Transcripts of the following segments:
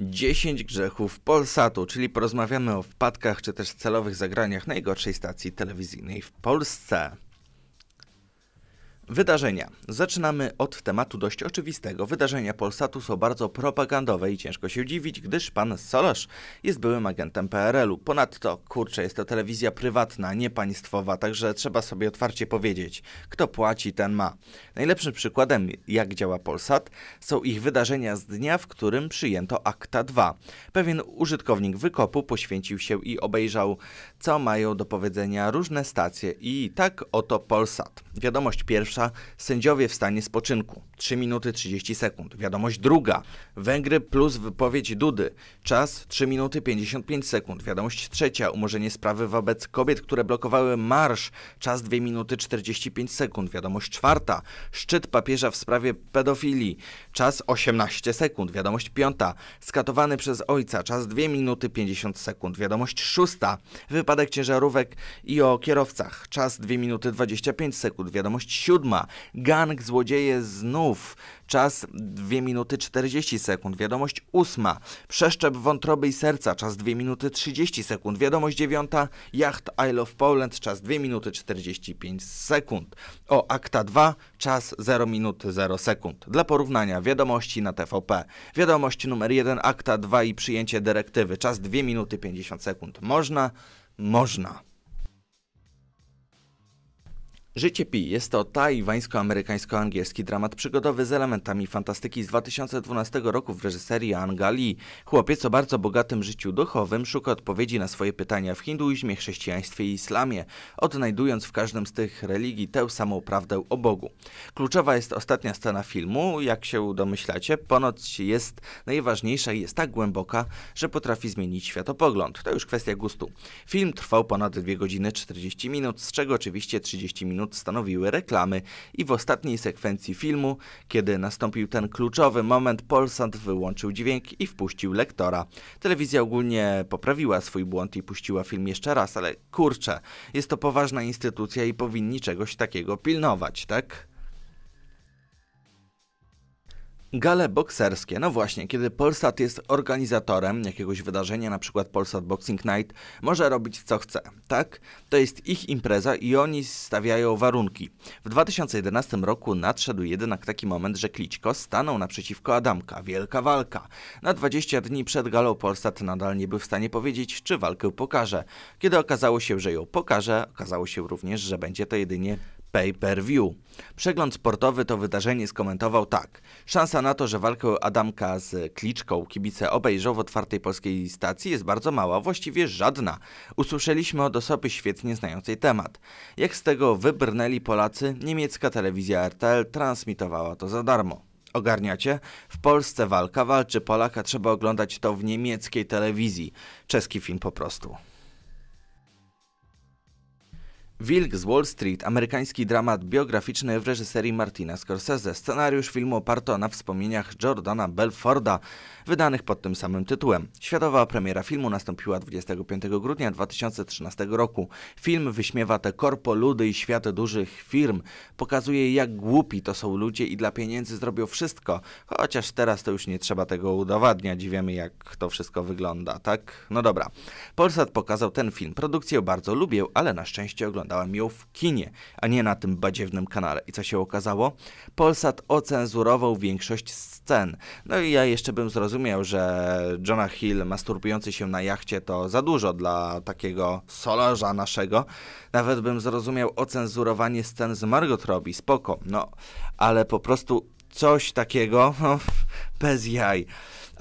10 grzechów Polsatu, czyli porozmawiamy o wpadkach czy też celowych zagraniach najgorszej stacji telewizyjnej w Polsce. Wydarzenia. Zaczynamy od tematu dość oczywistego. Wydarzenia Polsatu są bardzo propagandowe i ciężko się dziwić, gdyż pan Solasz jest byłym agentem PRL-u. Ponadto, kurczę, jest to telewizja prywatna, nie państwowa, także trzeba sobie otwarcie powiedzieć, kto płaci, ten ma. Najlepszym przykładem, jak działa Polsat, są ich wydarzenia z dnia, w którym przyjęto Akta 2. Pewien użytkownik wykopu poświęcił się i obejrzał, co mają do powiedzenia różne stacje i tak oto Polsat. Wiadomość pierwsza oznacza sędziowie w stanie spoczynku. 3 minuty 30 sekund. Wiadomość druga. Węgry plus wypowiedź Dudy. Czas 3 minuty 55 sekund. Wiadomość trzecia. Umorzenie sprawy wobec kobiet, które blokowały marsz. Czas 2 minuty 45 sekund. Wiadomość czwarta. Szczyt papieża w sprawie pedofilii. Czas 18 sekund. Wiadomość piąta. Skatowany przez ojca. Czas 2 minuty 50 sekund. Wiadomość szósta. Wypadek ciężarówek i o kierowcach. Czas 2 minuty 25 sekund. Wiadomość siódma siódma. Gang złodzieje znów. Czas 2 minuty 40 sekund. Wiadomość ósma. Przeszczep wątroby i serca. Czas 2 minuty 30 sekund. Wiadomość dziewiąta. Jacht Isle of Poland. Czas 2 minuty 45 sekund. O akta 2. Czas 0 minut 0 sekund. Dla porównania wiadomości na TVP. Wiadomość numer 1. Akta 2 i przyjęcie dyrektywy. Czas 2 minuty 50 sekund. Można? Można. Życie Pi jest to tajwańsko-amerykańsko-angielski dramat przygodowy z elementami fantastyki z 2012 roku w reżyserii Angali. Chłopiec o bardzo bogatym życiu duchowym szuka odpowiedzi na swoje pytania w hinduizmie, chrześcijaństwie i islamie, odnajdując w każdym z tych religii tę samą prawdę o Bogu. Kluczowa jest ostatnia scena filmu, jak się domyślacie, ponoć jest najważniejsza i jest tak głęboka, że potrafi zmienić światopogląd. To już kwestia gustu. Film trwał ponad 2 godziny 40 minut, z czego oczywiście 30 minut minut stanowiły reklamy i w ostatniej sekwencji filmu, kiedy nastąpił ten kluczowy moment, Polsat wyłączył dźwięk i wpuścił lektora. Telewizja ogólnie poprawiła swój błąd i puściła film jeszcze raz, ale kurczę, jest to poważna instytucja i powinni czegoś takiego pilnować, tak? Gale bokserskie. No właśnie, kiedy Polsat jest organizatorem jakiegoś wydarzenia, na przykład Polsat Boxing Night, może robić co chce. Tak? To jest ich impreza i oni stawiają warunki. W 2011 roku nadszedł jednak taki moment, że Kliczko stanął naprzeciwko Adamka. Wielka walka. Na 20 dni przed galą Polsat nadal nie był w stanie powiedzieć, czy walkę pokaże. Kiedy okazało się, że ją pokaże, okazało się również, że będzie to jedynie pay-per-view. Przegląd sportowy to wydarzenie skomentował tak. Szansa na to, że walkę Adamka z Kliczką kibice obejrzą w otwartej polskiej stacji jest bardzo mała, właściwie żadna. Usłyszeliśmy od osoby świetnie znającej temat. Jak z tego wybrnęli Polacy, niemiecka telewizja RTL transmitowała to za darmo. Ogarniacie? W Polsce walka walczy Polaka, trzeba oglądać to w niemieckiej telewizji. Czeski film po prostu. Wilk z Wall Street, amerykański dramat biograficzny w reżyserii Martina Scorsese. Scenariusz filmu oparto na wspomnieniach Jordana Belforda, wydanych pod tym samym tytułem. Światowa premiera filmu nastąpiła 25 grudnia 2013 roku. Film wyśmiewa te korpo, ludy i świat dużych firm. Pokazuje, jak głupi to są ludzie i dla pieniędzy zrobią wszystko. Chociaż teraz to już nie trzeba tego udowadniać. Wiemy, jak to wszystko wygląda, tak? No dobra. Polsat pokazał ten film. Produkcję bardzo lubię, ale na szczęście oglądam Oglądałem ją w kinie, a nie na tym badziewnym kanale. I co się okazało? Polsat ocenzurował większość scen. No i ja jeszcze bym zrozumiał, że Jonah Hill masturbujący się na jachcie to za dużo dla takiego solarza naszego. Nawet bym zrozumiał ocenzurowanie scen z Margot Robbie, spoko, no. Ale po prostu coś takiego, no, bez jaj.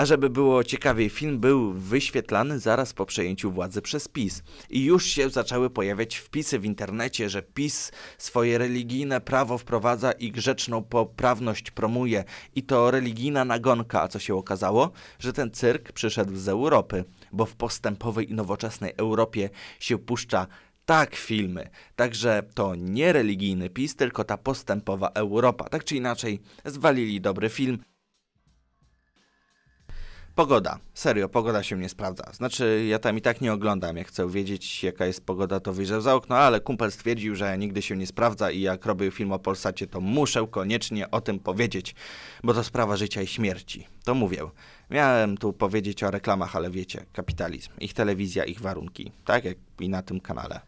A żeby było ciekawiej, film był wyświetlany zaraz po przejęciu władzy przez PiS. I już się zaczęły pojawiać wpisy w internecie, że PiS swoje religijne prawo wprowadza i grzeczną poprawność promuje. I to religijna nagonka, a co się okazało? Że ten cyrk przyszedł z Europy, bo w postępowej i nowoczesnej Europie się puszcza tak filmy. Także to nie religijny PiS, tylko ta postępowa Europa. Tak czy inaczej, zwalili dobry film. Pogoda. Serio, pogoda się nie sprawdza. Znaczy, ja tam i tak nie oglądam. Jak chcę wiedzieć, jaka jest pogoda, to wyjrzę za okno, ale kumpel stwierdził, że nigdy się nie sprawdza i jak robię film o Polsacie, to muszę koniecznie o tym powiedzieć, bo to sprawa życia i śmierci. To mówię. Miałem tu powiedzieć o reklamach, ale wiecie, kapitalizm, ich telewizja, ich warunki. Tak jak i na tym kanale.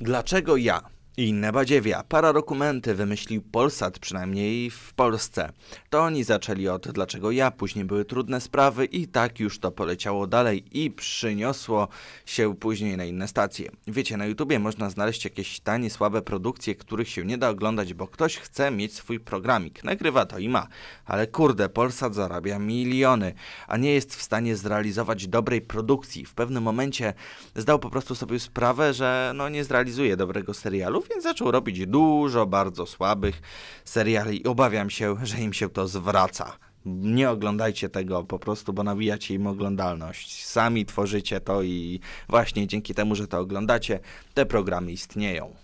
Dlaczego ja? I inne badziewia. Paradokumenty wymyślił Polsat, przynajmniej w Polsce. To oni zaczęli od dlaczego ja, później były trudne sprawy i tak już to poleciało dalej i przyniosło się później na inne stacje. Wiecie, na YouTubie można znaleźć jakieś tanie, słabe produkcje, których się nie da oglądać, bo ktoś chce mieć swój programik. Nagrywa to i ma. Ale kurde, Polsat zarabia miliony, a nie jest w stanie zrealizować dobrej produkcji. W pewnym momencie zdał po prostu sobie sprawę, że no nie zrealizuje dobrego serialu, więc zaczął robić dużo bardzo słabych seriali i obawiam się, że im się to zwraca. Nie oglądajcie tego po prostu, bo nawijacie im oglądalność. Sami tworzycie to i właśnie dzięki temu, że to oglądacie, te programy istnieją.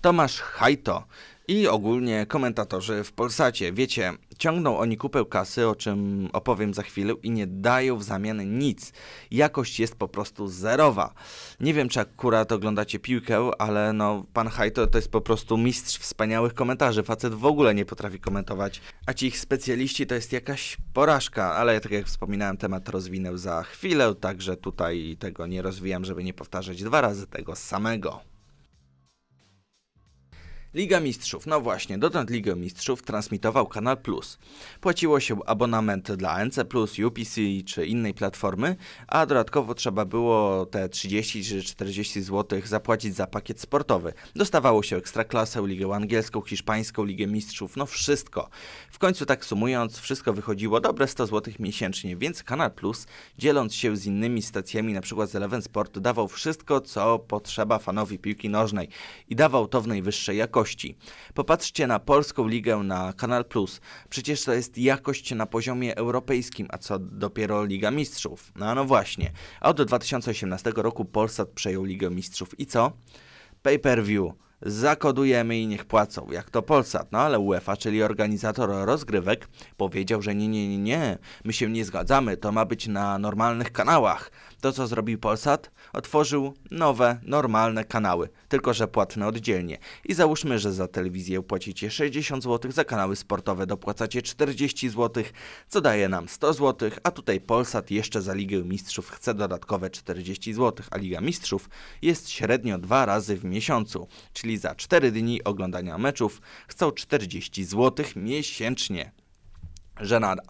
Tomasz Hajto i ogólnie komentatorzy w Polsacie. Wiecie, ciągną oni kupę kasy, o czym opowiem za chwilę, i nie dają w zamian nic. Jakość jest po prostu zerowa. Nie wiem, czy akurat oglądacie piłkę, ale no, pan Hajto to jest po prostu mistrz wspaniałych komentarzy. Facet w ogóle nie potrafi komentować, a ci ich specjaliści to jest jakaś porażka, ale tak jak wspominałem, temat rozwinę za chwilę, także tutaj tego nie rozwijam, żeby nie powtarzać dwa razy tego samego. Liga Mistrzów. No właśnie, dotąd Ligę Mistrzów transmitował Kanal Plus. Płaciło się abonament dla NC+, UPC czy innej platformy, a dodatkowo trzeba było te 30 czy 40 zł zapłacić za pakiet sportowy. Dostawało się Ekstraklasę, Ligę Angielską, Hiszpańską, Ligę Mistrzów, no wszystko. W końcu tak sumując, wszystko wychodziło dobre 100 zł miesięcznie, więc Kanal Plus, dzieląc się z innymi stacjami, przykład z Eleven Sport, dawał wszystko, co potrzeba fanowi piłki nożnej i dawał to w najwyższej jakości jakości. Popatrzcie na polską ligę na Kanal Plus. Przecież to jest jakość na poziomie europejskim, a co dopiero Liga Mistrzów. No, no właśnie. Od 2018 roku Polsat przejął Ligę Mistrzów i co? Pay per view zakodujemy i niech płacą, jak to Polsat. No ale UEFA, czyli organizator rozgrywek, powiedział, że nie, nie, nie, nie, my się nie zgadzamy, to ma być na normalnych kanałach. To, co zrobił Polsat, otworzył nowe, normalne kanały, tylko że płatne oddzielnie. I załóżmy, że za telewizję płacicie 60 zł, za kanały sportowe dopłacacie 40 zł, co daje nam 100 zł, a tutaj Polsat jeszcze za Ligę Mistrzów chce dodatkowe 40 zł, a Liga Mistrzów jest średnio dwa razy w miesiącu, czyli czyli za 4 dni oglądania meczów chcą 40 zł miesięcznie. Żenada.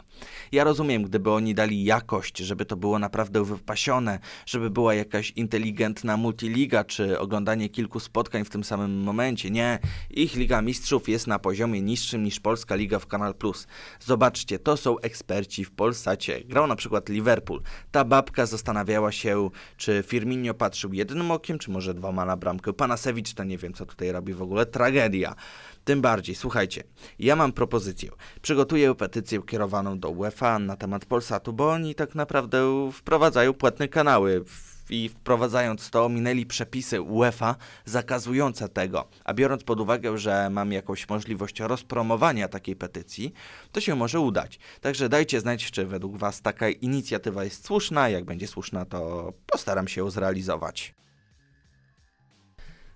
Ja rozumiem, gdyby oni dali jakość, żeby to było naprawdę wypasione, żeby była jakaś inteligentna multiliga, czy oglądanie kilku spotkań w tym samym momencie. Nie, ich Liga Mistrzów jest na poziomie niższym niż Polska Liga w Kanal Plus. Zobaczcie, to są eksperci w Polsacie. Grał na przykład Liverpool. Ta babka zastanawiała się, czy Firmino patrzył jednym okiem, czy może dwoma na bramkę. Panasewicz to nie wiem, co tutaj robi w ogóle. Tragedia. Tym bardziej, słuchajcie, ja mam propozycję. Przygotuję petycję kierowaną do UEFA na temat Polsatu, bo oni tak naprawdę wprowadzają płatne kanały i wprowadzając to minęli przepisy UEFA zakazujące tego. A biorąc pod uwagę, że mam jakąś możliwość rozpromowania takiej petycji, to się może udać. Także dajcie znać, czy według Was taka inicjatywa jest słuszna. Jak będzie słuszna, to postaram się ją zrealizować.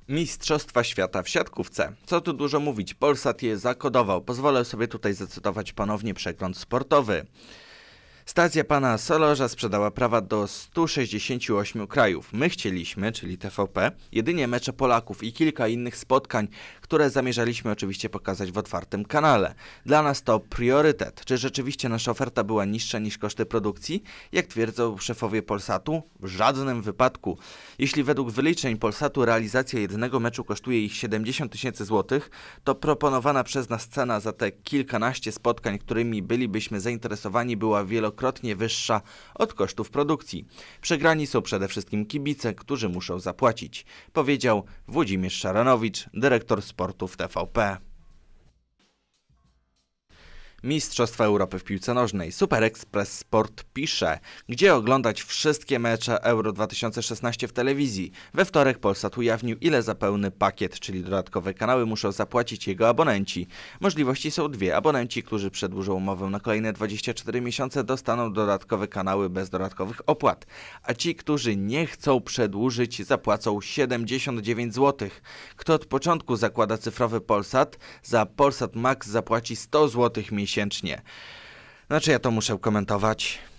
Mistrzostwa Świata w siatkówce. Co tu dużo mówić, Polsat je zakodował. Pozwolę sobie tutaj zacytować ponownie przegląd sportowy. Stacja pana Solorza sprzedała prawa do 168 krajów. My chcieliśmy, czyli TVP, jedynie mecze Polaków i kilka innych spotkań, które zamierzaliśmy oczywiście pokazać w otwartym kanale. Dla nas to priorytet. Czy rzeczywiście nasza oferta była niższa niż koszty produkcji? Jak twierdzą szefowie Polsatu? W żadnym wypadku. Jeśli według wyliczeń Polsatu realizacja jednego meczu kosztuje ich 70 tysięcy złotych, to proponowana przez nas cena za te kilkanaście spotkań, którymi bylibyśmy zainteresowani, była wielokrotnie wielokrotnie wyższa od kosztów produkcji. Przegrani są przede wszystkim kibice, którzy muszą zapłacić, powiedział Włodzimierz Szaranowicz, dyrektor sportów TVP. Mistrzostwa Europy w piłce nożnej. Super Express Sport pisze, gdzie oglądać wszystkie mecze Euro 2016 w telewizji. We wtorek Polsat ujawnił, ile za pełny pakiet, czyli dodatkowe kanały, muszą zapłacić jego abonenci. Możliwości są dwie. Abonenci, którzy przedłużą umowę na kolejne 24 miesiące, dostaną dodatkowe kanały bez dodatkowych opłat. A ci, którzy nie chcą przedłużyć, zapłacą 79 zł. Kto od początku zakłada cyfrowy Polsat, za Polsat Max zapłaci 100 zł miesięcznie miesięcznie. Znaczy ja to muszę komentować.